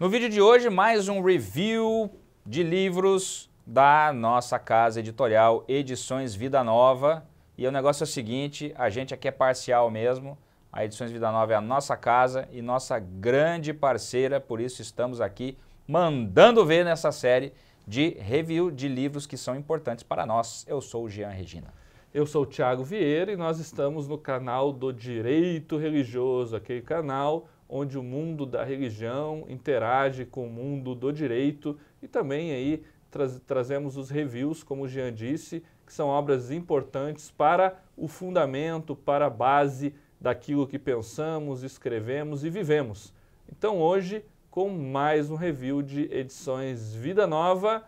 No vídeo de hoje, mais um review de livros da nossa casa editorial Edições Vida Nova. E o negócio é o seguinte, a gente aqui é parcial mesmo. A Edições Vida Nova é a nossa casa e nossa grande parceira, por isso estamos aqui mandando ver nessa série de review de livros que são importantes para nós. Eu sou o Jean Regina. Eu sou o Thiago Vieira e nós estamos no canal do Direito Religioso, aquele canal onde o mundo da religião interage com o mundo do direito e também aí tra trazemos os reviews, como o Jean disse, que são obras importantes para o fundamento, para a base daquilo que pensamos, escrevemos e vivemos. Então hoje, com mais um review de edições Vida Nova,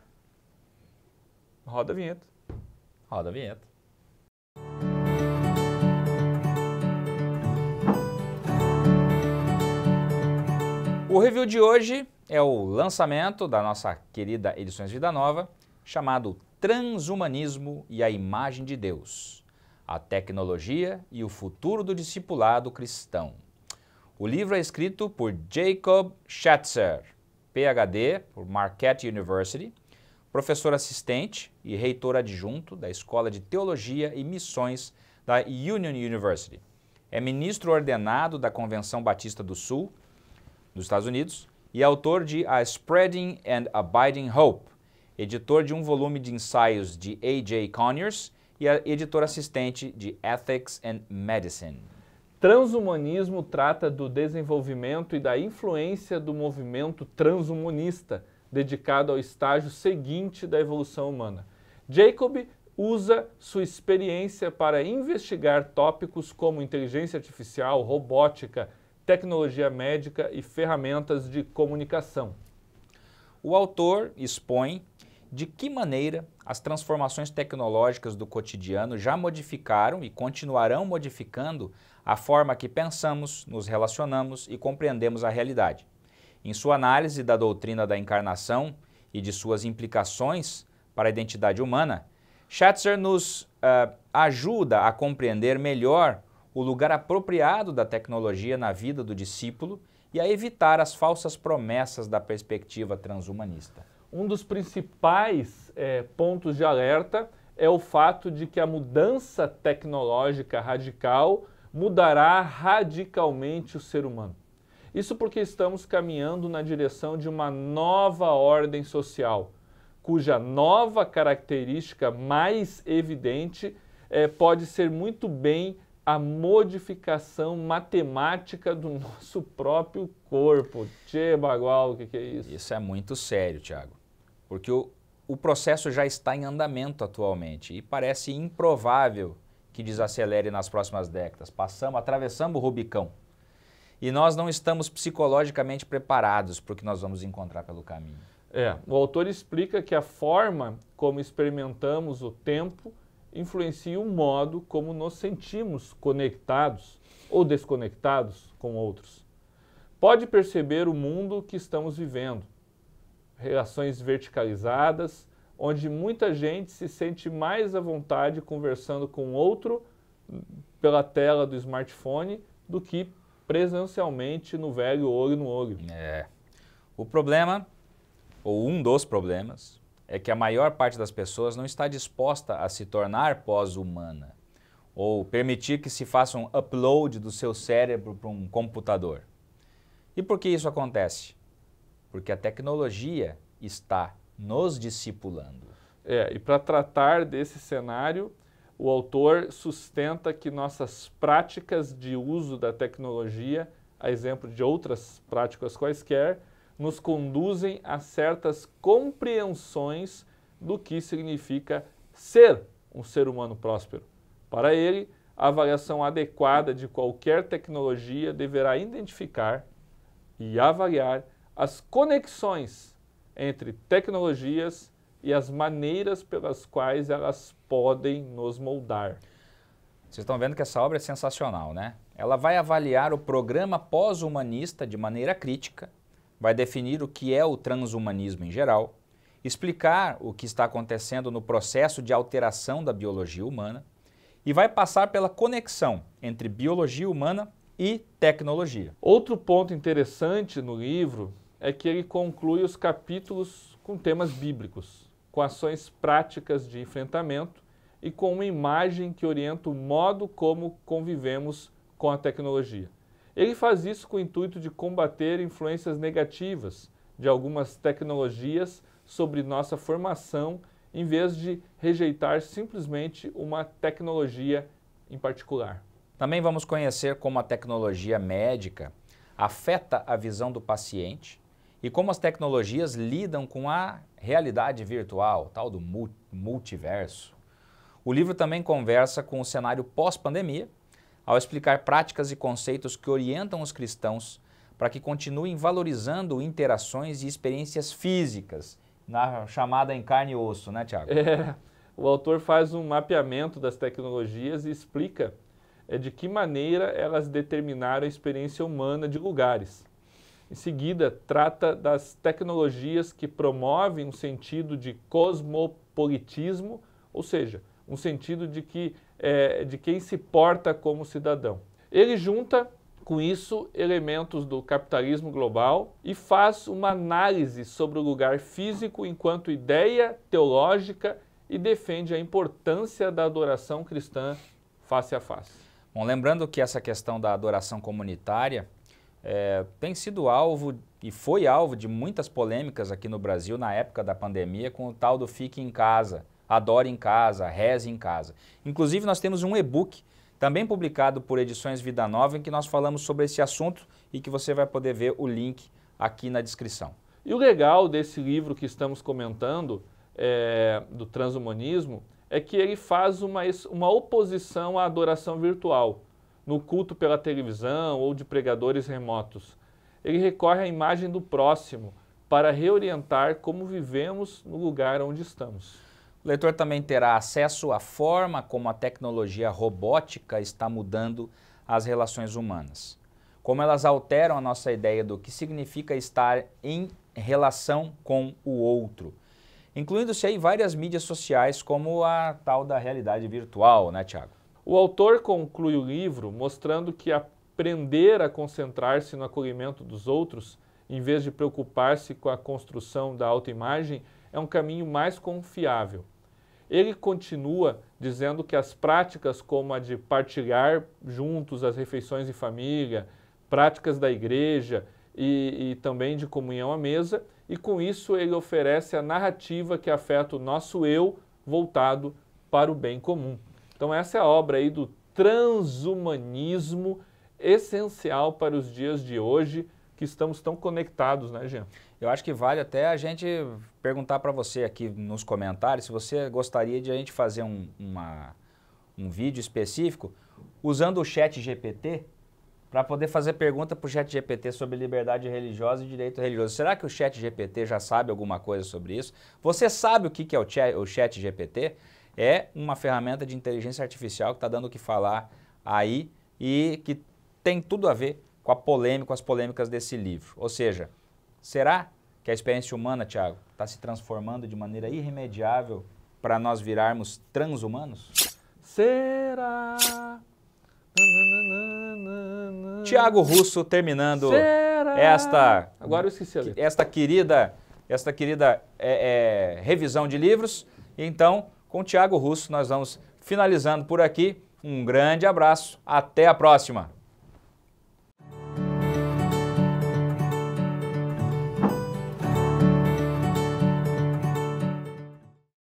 roda a vinheta. Roda a vinheta. O review de hoje é o lançamento da nossa querida Edições Vida Nova, chamado Transhumanismo e a Imagem de Deus: A Tecnologia e o Futuro do Discipulado Cristão. O livro é escrito por Jacob Schatzer, PhD por Marquette University, professor assistente e reitor adjunto da Escola de Teologia e Missões da Union University. É ministro ordenado da Convenção Batista do Sul dos Estados Unidos, e é autor de A Spreading and Abiding Hope, editor de um volume de ensaios de A.J. Conyers e editor assistente de Ethics and Medicine. Transhumanismo trata do desenvolvimento e da influência do movimento transhumanista, dedicado ao estágio seguinte da evolução humana. Jacob usa sua experiência para investigar tópicos como inteligência artificial, robótica, tecnologia médica e ferramentas de comunicação. O autor expõe de que maneira as transformações tecnológicas do cotidiano já modificaram e continuarão modificando a forma que pensamos, nos relacionamos e compreendemos a realidade. Em sua análise da doutrina da encarnação e de suas implicações para a identidade humana, Schatzer nos uh, ajuda a compreender melhor o lugar apropriado da tecnologia na vida do discípulo e a evitar as falsas promessas da perspectiva transhumanista. Um dos principais é, pontos de alerta é o fato de que a mudança tecnológica radical mudará radicalmente o ser humano. Isso porque estamos caminhando na direção de uma nova ordem social, cuja nova característica mais evidente é, pode ser muito bem a modificação matemática do nosso próprio corpo. Tchê, bagual, o que, que, é isso? Isso é muito sério, Tiago, porque o, o processo já está em andamento atualmente e parece improvável que desacelere nas próximas décadas. Passamos, atravessamos o Rubicão. E nós não estamos psicologicamente preparados para o que nós vamos encontrar pelo caminho. É, o autor explica que a forma como experimentamos o tempo influencia o modo como nos sentimos conectados ou desconectados com outros. Pode perceber o mundo que estamos vivendo. Relações verticalizadas, onde muita gente se sente mais à vontade conversando com outro pela tela do smartphone do que presencialmente no velho olho no olho. É. O problema, ou um dos problemas, é que a maior parte das pessoas não está disposta a se tornar pós-humana ou permitir que se faça um upload do seu cérebro para um computador. E por que isso acontece? Porque a tecnologia está nos discipulando. É, e para tratar desse cenário, o autor sustenta que nossas práticas de uso da tecnologia, a exemplo de outras práticas quaisquer, nos conduzem a certas compreensões do que significa ser um ser humano próspero. Para ele, a avaliação adequada de qualquer tecnologia deverá identificar e avaliar as conexões entre tecnologias e as maneiras pelas quais elas podem nos moldar. Vocês estão vendo que essa obra é sensacional, né? Ela vai avaliar o programa pós-humanista de maneira crítica vai definir o que é o transhumanismo em geral, explicar o que está acontecendo no processo de alteração da biologia humana e vai passar pela conexão entre biologia humana e tecnologia. Outro ponto interessante no livro é que ele conclui os capítulos com temas bíblicos, com ações práticas de enfrentamento e com uma imagem que orienta o modo como convivemos com a tecnologia. Ele faz isso com o intuito de combater influências negativas de algumas tecnologias sobre nossa formação, em vez de rejeitar simplesmente uma tecnologia em particular. Também vamos conhecer como a tecnologia médica afeta a visão do paciente e como as tecnologias lidam com a realidade virtual, tal do multiverso. O livro também conversa com o cenário pós-pandemia ao explicar práticas e conceitos que orientam os cristãos para que continuem valorizando interações e experiências físicas, na chamada em carne e osso, né, Tiago? É, o autor faz um mapeamento das tecnologias e explica é, de que maneira elas determinaram a experiência humana de lugares. Em seguida, trata das tecnologias que promovem um sentido de cosmopolitismo, ou seja, um sentido de, que, é, de quem se porta como cidadão. Ele junta com isso elementos do capitalismo global e faz uma análise sobre o lugar físico enquanto ideia teológica e defende a importância da adoração cristã face a face. Bom, lembrando que essa questão da adoração comunitária é, tem sido alvo e foi alvo de muitas polêmicas aqui no Brasil na época da pandemia com o tal do fique em casa adore em casa, reze em casa. Inclusive, nós temos um e-book também publicado por Edições Vida Nova, em que nós falamos sobre esse assunto e que você vai poder ver o link aqui na descrição. E o legal desse livro que estamos comentando, é, do transhumanismo, é que ele faz uma, uma oposição à adoração virtual, no culto pela televisão ou de pregadores remotos. Ele recorre à imagem do próximo para reorientar como vivemos no lugar onde estamos. O leitor também terá acesso à forma como a tecnologia robótica está mudando as relações humanas, como elas alteram a nossa ideia do que significa estar em relação com o outro, incluindo-se aí várias mídias sociais como a tal da realidade virtual, né, Tiago? O autor conclui o livro mostrando que aprender a concentrar-se no acolhimento dos outros, em vez de preocupar-se com a construção da autoimagem, é um caminho mais confiável ele continua dizendo que as práticas como a de partilhar juntos as refeições em família, práticas da igreja e, e também de comunhão à mesa, e com isso ele oferece a narrativa que afeta o nosso eu voltado para o bem comum. Então essa é a obra aí do transhumanismo essencial para os dias de hoje que estamos tão conectados, né, gente? Eu acho que vale até a gente perguntar para você aqui nos comentários se você gostaria de a gente fazer um, uma, um vídeo específico usando o chat GPT para poder fazer pergunta para o chat GPT sobre liberdade religiosa e direito religioso. Será que o chat GPT já sabe alguma coisa sobre isso? Você sabe o que é o chat, o chat GPT? É uma ferramenta de inteligência artificial que está dando o que falar aí e que tem tudo a ver com a polêmica, com as polêmicas desse livro. Ou seja, Será que a experiência humana, Tiago, está se transformando de maneira irremediável para nós virarmos transhumanos? Será? Tiago Russo terminando Será? esta agora eu esqueci a letra. esta querida esta querida é, é, revisão de livros. Então, com Tiago Russo nós vamos finalizando por aqui. Um grande abraço, até a próxima.